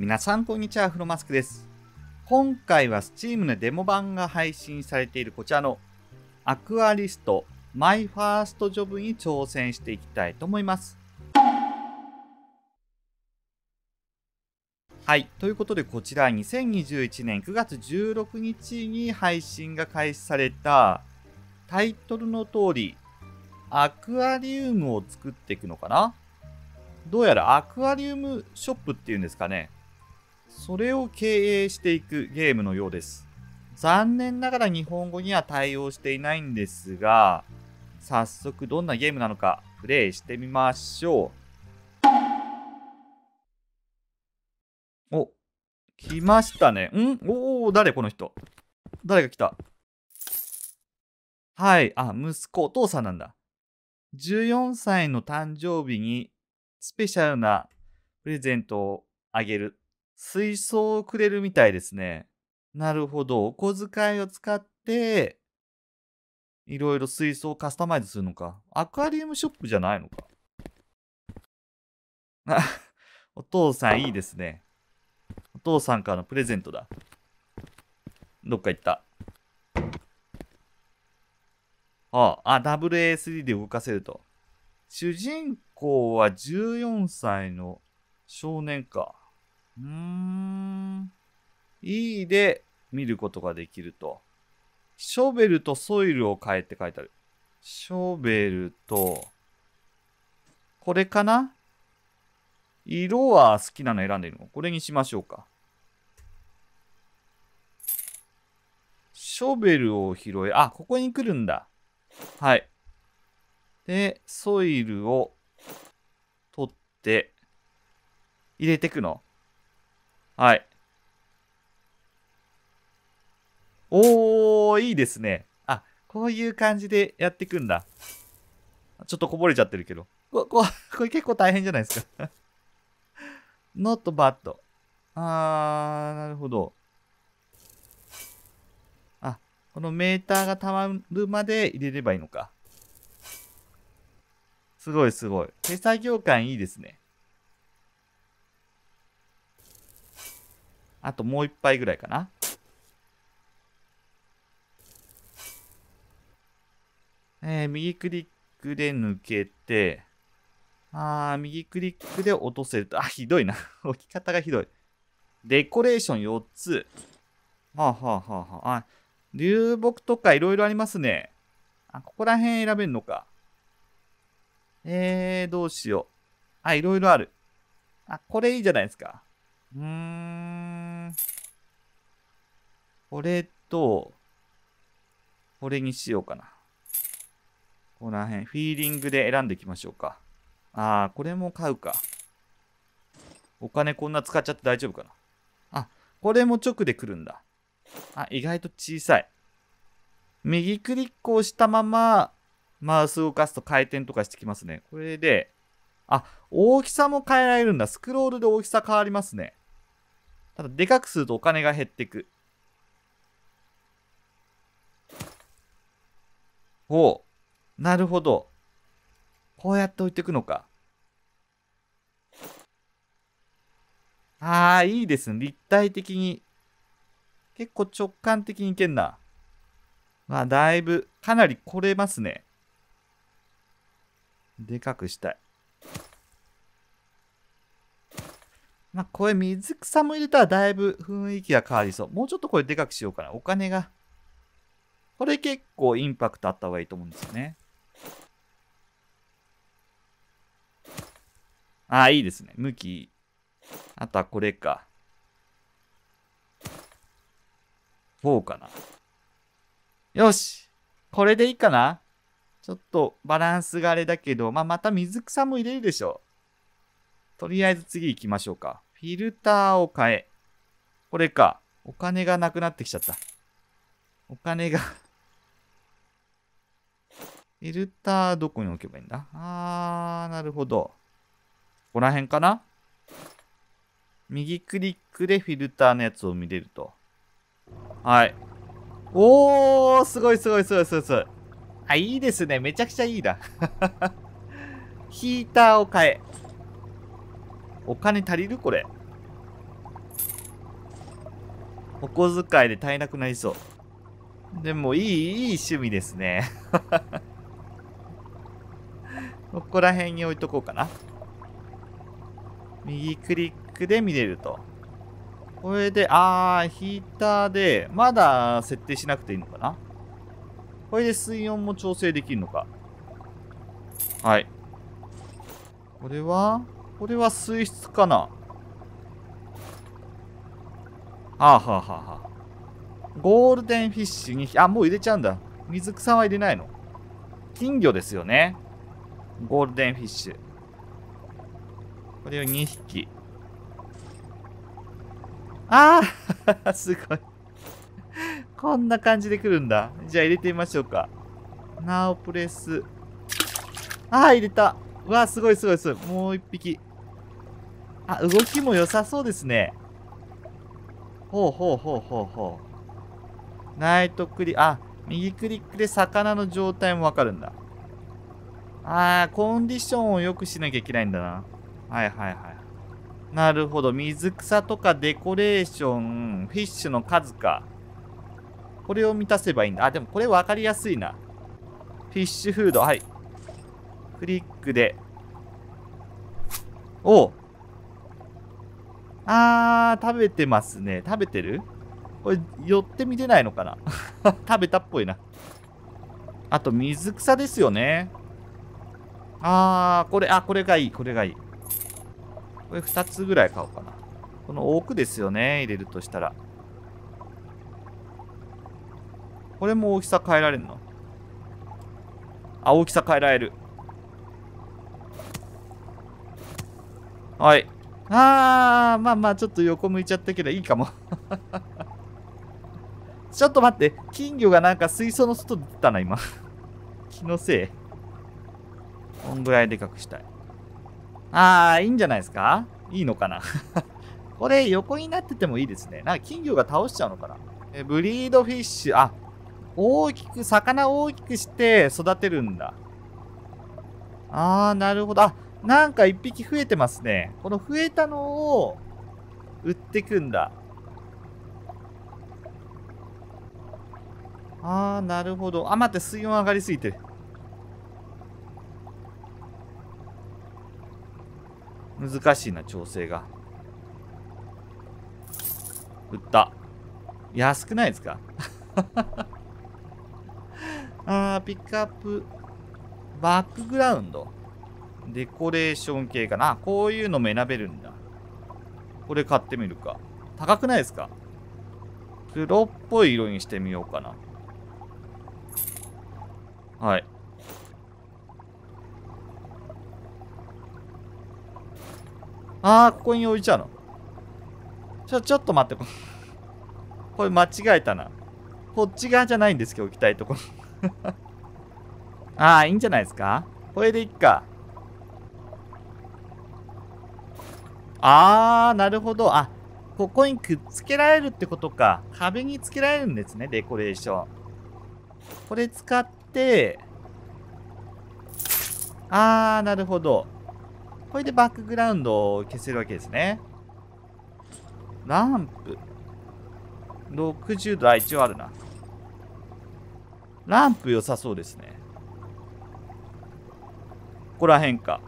皆さんこんにちは、フロマスクです。今回は Steam のデモ版が配信されているこちらのアクアリストマイファーストジョブに挑戦していきたいと思います。はい、ということでこちら2021年9月16日に配信が開始されたタイトルの通りアクアリウムを作っていくのかなどうやらアクアリウムショップっていうんですかねそれを経営していくゲームのようです。残念ながら日本語には対応していないんですが、早速どんなゲームなのかプレイしてみましょう。お、来ましたね。んおお、誰この人。誰が来たはい、あ、息子、お父さんなんだ。14歳の誕生日にスペシャルなプレゼントをあげる水槽をくれるみたいですね。なるほど。お小遣いを使って、いろいろ水槽をカスタマイズするのか。アクアリウムショップじゃないのか。あ お父さんいいですね。お父さんからのプレゼントだ。どっか行った。ああ、ル a d で動かせると。主人公は14歳の少年か。うん E で見ることができると。ショベルとソイルを変えって書いてある。ショベルと、これかな色は好きなの選んでいるのこれにしましょうか。ショベルを拾え、あ、ここに来るんだ。はい。で、ソイルを取って、入れてくのはい。おー、いいですね。あ、こういう感じでやっていくんだ。ちょっとこぼれちゃってるけど。こ、こ、これ結構大変じゃないですか。not bad. あー、なるほど。あ、このメーターが溜まるまで入れればいいのか。すごいすごい。手作業感いいですね。あともう一杯ぐらいかな。えー、右クリックで抜けて、あー、右クリックで落とせると、あ、ひどいな。置き方がひどい。デコレーション4つ。はあ、はあはあはあ、あ、流木とかいろいろありますね。あ、ここら辺選べるのか。えー、どうしよう。あ、いろいろある。あ、これいいじゃないですか。うーん。これと、これにしようかな。この辺、フィーリングで選んでいきましょうか。ああ、これも買うか。お金こんな使っちゃって大丈夫かな。あ、これも直で来るんだ。あ、意外と小さい。右クリックをしたまま、マウスを動かすと回転とかしてきますね。これで、あ、大きさも変えられるんだ。スクロールで大きさ変わりますね。ただ、でかくするとお金が減ってく。ほう。なるほど。こうやって置いていくのか。ああ、いいですね。立体的に。結構直感的にいけんな。まあ、だいぶ、かなり来れますね。でかくしたい。まあ、これ水草も入れたらだいぶ雰囲気が変わりそう。もうちょっとこれでかくしようかな。お金がこれ結構インパクトあった方がいいと思うんですよね。ああ、いいですね。向き。あとはこれか。こうかな。よしこれでいいかなちょっとバランスがあれだけど、まあ、また水草も入れるでしょう。とりあえず次行きましょうか。フィルターを変え。これか。お金がなくなってきちゃった。お金がフィルターどこに置けばいいんだあー、なるほど。ここら辺かな右クリックでフィルターのやつを見れると。はい。おー、すごいすごいすごいすごいすごい。あ、いいですね。めちゃくちゃいいな。ヒーターを変え。お金足りるこれ。お小遣いで足りなくなりそう。でもいい、いい趣味ですね。ここら辺に置いとこうかな。右クリックで見れると。これで、あー、ヒーターで、まだ設定しなくていいのかな。これで水温も調整できるのか。はい。これはこれは水質かなあはあははあ。ゴールデンフィッシュに、あ、もう入れちゃうんだ。水草は入れないの。金魚ですよね。ゴールデンフィッシュ。これを2匹。ああ すごいこんな感じで来るんだ。じゃあ入れてみましょうか。ナオプレス。ああ、入れた。わあ、すごいすごいすごい。もう1匹。あ、動きも良さそうですね。ほうほうほうほうほう。ナイトクリ、あ、右クリックで魚の状態もわかるんだ。あー、コンディションを良くしなきゃいけないんだな。はいはいはい。なるほど。水草とかデコレーション、フィッシュの数か。これを満たせばいいんだ。あ、でもこれ分かりやすいな。フィッシュフード。はい。クリックで。おあー、食べてますね。食べてるこれ、寄ってみてないのかな 食べたっぽいな。あと、水草ですよね。あー、これ、あ、これがいい、これがいい。これ2つぐらい買おうかな。この奥ですよね、入れるとしたら。これも大きさ変えられるのあ、大きさ変えられる。はい。あー、まあまあ、ちょっと横向いちゃったけどいいかも。ちょっと待って、金魚がなんか水槽の外出たな、今。気のせい。こんぐらいでかくしたい。あー、いいんじゃないですかいいのかな これ、横になっててもいいですね。なんか金魚が倒しちゃうのかなえブリードフィッシュ、あ、大きく、魚を大きくして育てるんだ。あー、なるほど。あ、なんか一匹増えてますね。この増えたのを、売ってくんだ。あー、なるほど。あ、待って、水温上がりすぎてる。難しいな、調整が。売った。安くないですか あー、ピックアップ。バックグラウンド。デコレーション系かな。こういうのも選べるんだ。これ買ってみるか。高くないですか黒っぽい色にしてみようかな。はい。ああ、ここに置いちゃうの。ちょ、ちょっと待って。これ間違えたな。こっち側じゃないんですけど、置きたいところ。ああ、いいんじゃないですかこれでいっか。あー、なるほど。あ、ここにくっつけられるってことか。壁につけられるんですね、デコレーション。これ使って、あー、なるほど。これでバックグラウンドを消せるわけですね。ランプ。60度、あ、一応あるな。ランプ良さそうですね。ここら辺か。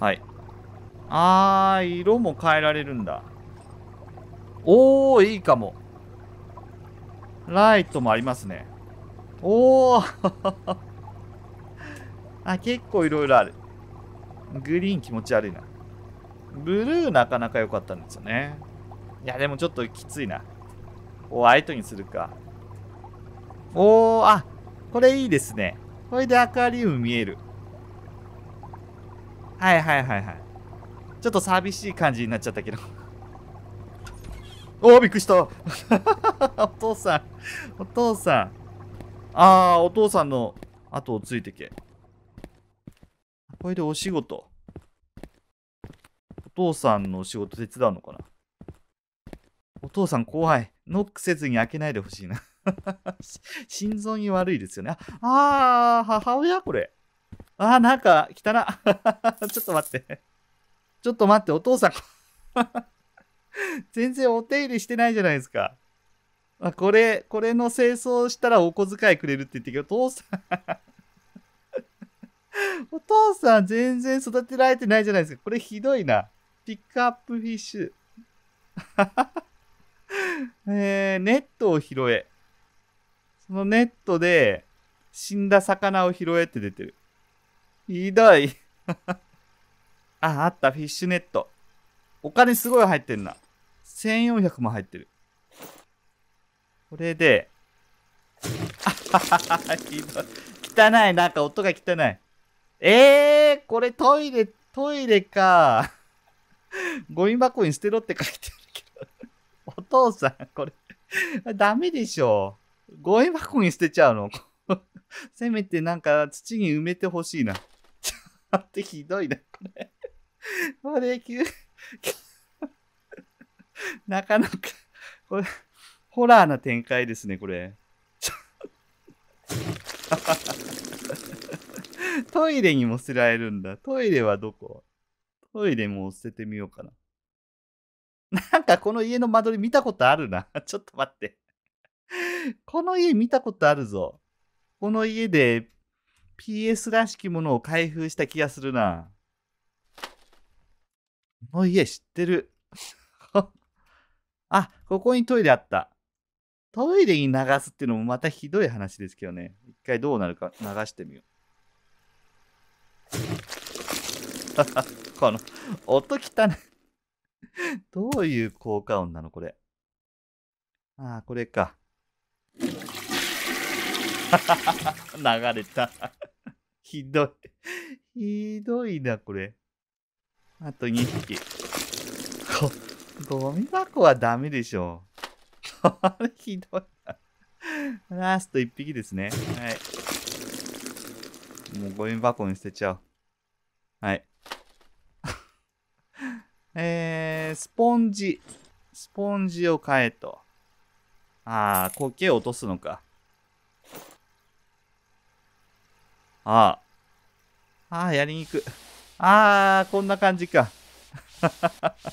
はい。あー、色も変えられるんだ。おー、いいかも。ライトもありますね。おー あ、結構いろいろある。グリーン気持ち悪いな。ブルーなかなか良かったんですよね。いや、でもちょっときついな。ホワイトにするか。おー、あ、これいいですね。これでアクアリウム見える。はいはいはいはい。ちょっと寂しい感じになっちゃったけど。おー、びっくりした。お父さん、お父さん。あー、お父さんの後をついてけ。これでお仕事。お父さんのお仕事手伝うのかなお父さん怖い。ノックせずに開けないでほしいな 心臓に悪いですよね。ああ、母親これ。あー、なんか、汚な。ちょっと待って。ちょっと待って、お父さん。全然お手入れしてないじゃないですか。あこれ、これの清掃したらお小遣いくれるって言ってけど、父さん お父さん全然育てられてないじゃないですか。これひどいな。ピックアップフィッシュ。えー、ネットを拾え。そのネットで死んだ魚を拾えって出てる。ひどい。あ、あった、フィッシュネット。お金すごい入ってんな。1400も入ってる。これで、あははは、汚い。なんか音が汚い。えー、これトイレ、トイレか。ゴミ箱に捨てろって書いてあるけど。お父さん、これ、ダメでしょ。ゴミ箱に捨てちゃうの。せめてなんか土に埋めてほしいな。ちょっとって、ひどいな、これ。これ、急、なかなか、これ、ホラーな展開ですね、これ。トイレにも捨てられるんだ。トイレはどこトイレも捨ててみようかな。なんかこの家の間取り見たことあるな。ちょっと待って。この家見たことあるぞ。この家で PS らしきものを開封した気がするな。この家知ってる。あ、ここにトイレあった。トイレに流すっていうのもまたひどい話ですけどね。一回どうなるか流してみよう。この、音汚いどういう効果音なのこれ。ああ、これか。流れたひどいひどいな、これ。あと2匹。ゴミ箱はダメでしょ。こ れひどいな。ラスト1匹ですね。はい。もうゴミ箱に捨てちゃう。はい。えー、スポンジ。スポンジを買えと。ああ、苔を落とすのか。ああ。あー、やりにく。ああ、こんな感じか。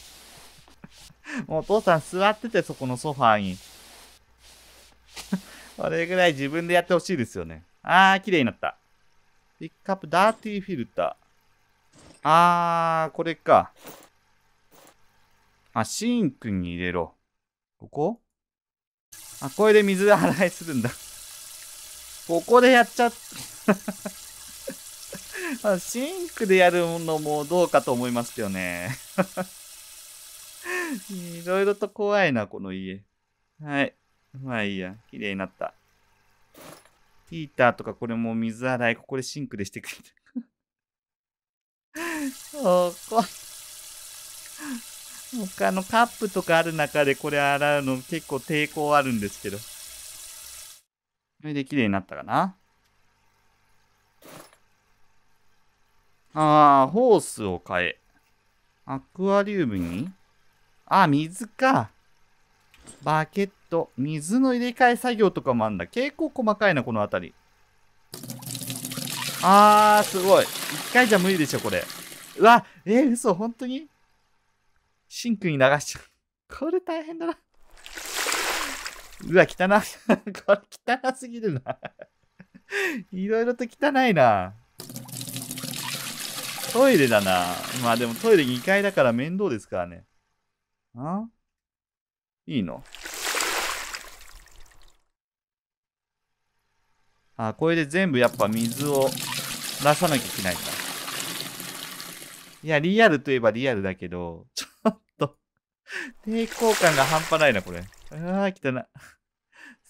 もうお父さん座ってて、そこのソファーに。こ れぐらい自分でやってほしいですよね。ああ、綺麗になった。ピックアップダーティーフィルター。あー、これか。あ、シンクに入れろ。ここあ、これで水洗いするんだ。ここでやっちゃっ シンクでやるのもどうかと思いますけどね。いろいろと怖いな、この家。はい。まあいいや。綺麗になった。ヒーターとかこれも水洗い、ここでシンクでしてくれて。そう他のカップとかある中でこれ洗うの結構抵抗あるんですけど。これで綺麗になったかなああ、ホースを変え。アクアリウムにあ、水か。バケット。と、水の入れ替え作業とかもあんだ。結構細かいな、この辺り。あー、すごい。一回じゃ無理でしょ、これ。うわ、えー、嘘、本当にシンクに流しちゃう。これ大変だな。うわ、汚 これ汚すぎるないろいろと汚いな。トイレだな。まあでもトイレ2階だから面倒ですからね。あいいのあ、これで全部やっぱ水を出さなきゃいけないか。いや、リアルといえばリアルだけど、ちょっと抵抗感が半端ないな、これ。ああ、汚い。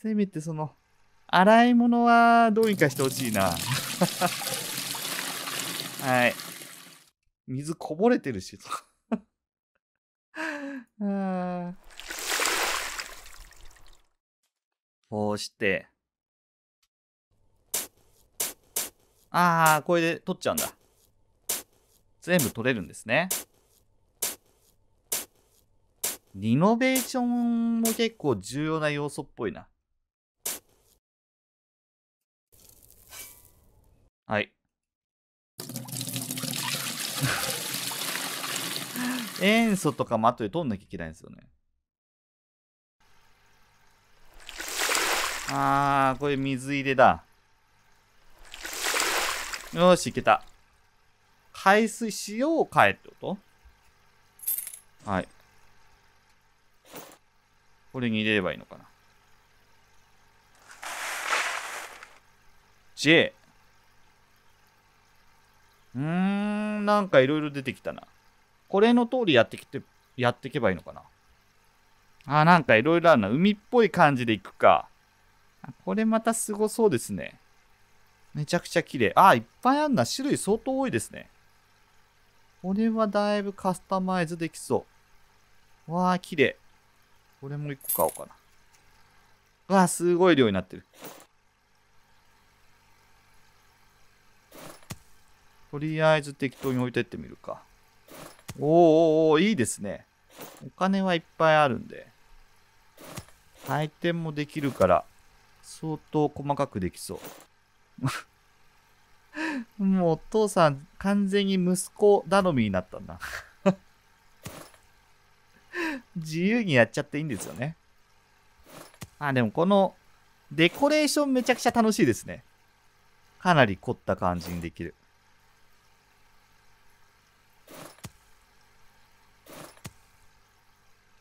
せめてその、洗い物はどうにかしてほしいな。はい。水こぼれてるし。あこうして、ああ、これで取っちゃうんだ。全部取れるんですね。リノベーションも結構重要な要素っぽいな。はい。塩素とかも後で取んなきゃいけないんですよね。あー、これ水入れだ。よし、いけた。海水塩をうかえってことはい。これに入れればいいのかな。J。うーん、なんかいろいろ出てきたな。これの通りやってきて、やっていけばいいのかな。あなんかいろいろあるな。海っぽい感じでいくか。これまたすごそうですね。めちゃくちゃ綺麗。あ、いっぱいあんな。種類相当多いですね。これはだいぶカスタマイズできそう。わあ、綺麗。これも一個買おうかな。わあ、すごい量になってる。とりあえず適当に置いてってみるか。おーおーいいですね。お金はいっぱいあるんで。回転もできるから、相当細かくできそう。もうお父さん完全に息子頼みになったんだ。自由にやっちゃっていいんですよね。あ、でもこのデコレーションめちゃくちゃ楽しいですね。かなり凝った感じにできる。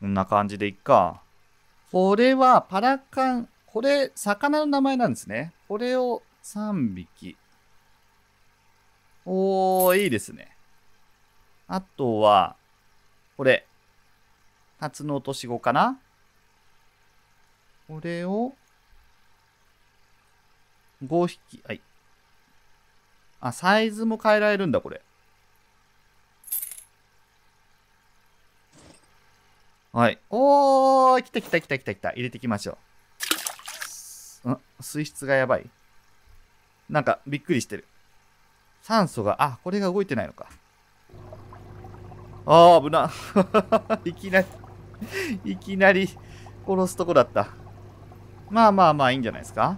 こんな感じでいっか。これはパラカン、これ魚の名前なんですね。これを3匹。おー、いいですね。あとは、これ。タツノオトシゴかなこれを、5匹、はい。あ、サイズも変えられるんだ、これ。はい。おー、来た来た来た来た来た。入れていきましょう。ん水質がやばい。なんかびっくりしてる。酸素が、あ、これが動いてないのか。ああ、危な。いきなりいきなり殺すとこだった。まあまあまあ、いいんじゃないですか。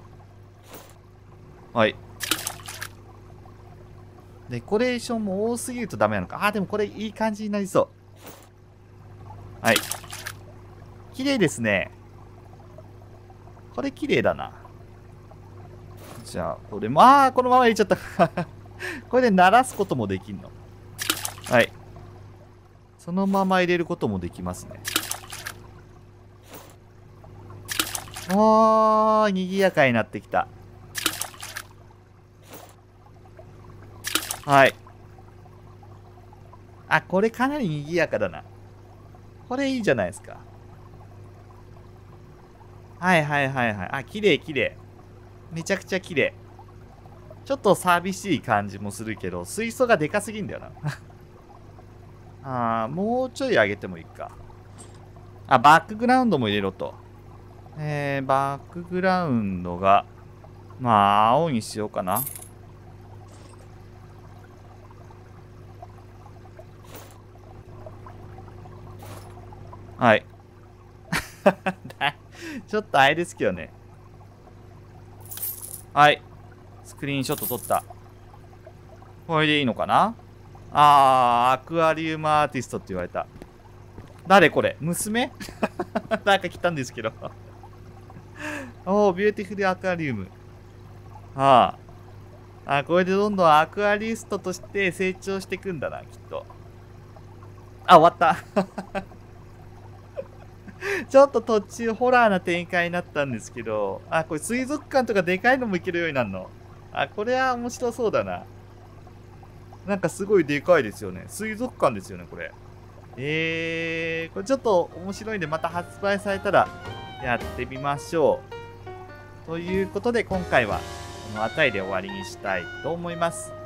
はい。デコレーションも多すぎるとダメなのか。あ、でもこれいい感じになりそう。はい。綺麗ですね。これ綺麗だな。じゃあ、これまあこのまま入れちゃった。これで鳴らすこともできんの。はい。そのまま入れることもできますね。おー、賑やかになってきた。はい。あ、これかなり賑やかだな。これいいじゃないですか。はいはいはいはい。あ、綺麗綺麗。めちゃくちゃ綺麗。ちょっと寂しい感じもするけど、水槽がでかすぎんだよな。あー、もうちょい上げてもいいか。あ、バックグラウンドも入れろと。えー、バックグラウンドが、まあ、青にしようかな。はい。ちょっとあれですけどね。はい。スクリーンショット撮った。これでいいのかなあー、アクアリウムアーティストって言われた。誰これ娘 なんか来たんですけど おー、ビューティフルアクアリウム。ああ。あ、これでどんどんアクアリストとして成長していくんだな、きっと。あ、終わった。ちょっと途中ホラーな展開になったんですけど、あ、これ水族館とかでかいのも行けるようになるのあ、これは面白そうだな。なんかすごいでかいですよね。水族館ですよね、これ。えー、これちょっと面白いんで、また発売されたらやってみましょう。ということで、今回はこの辺りで終わりにしたいと思います。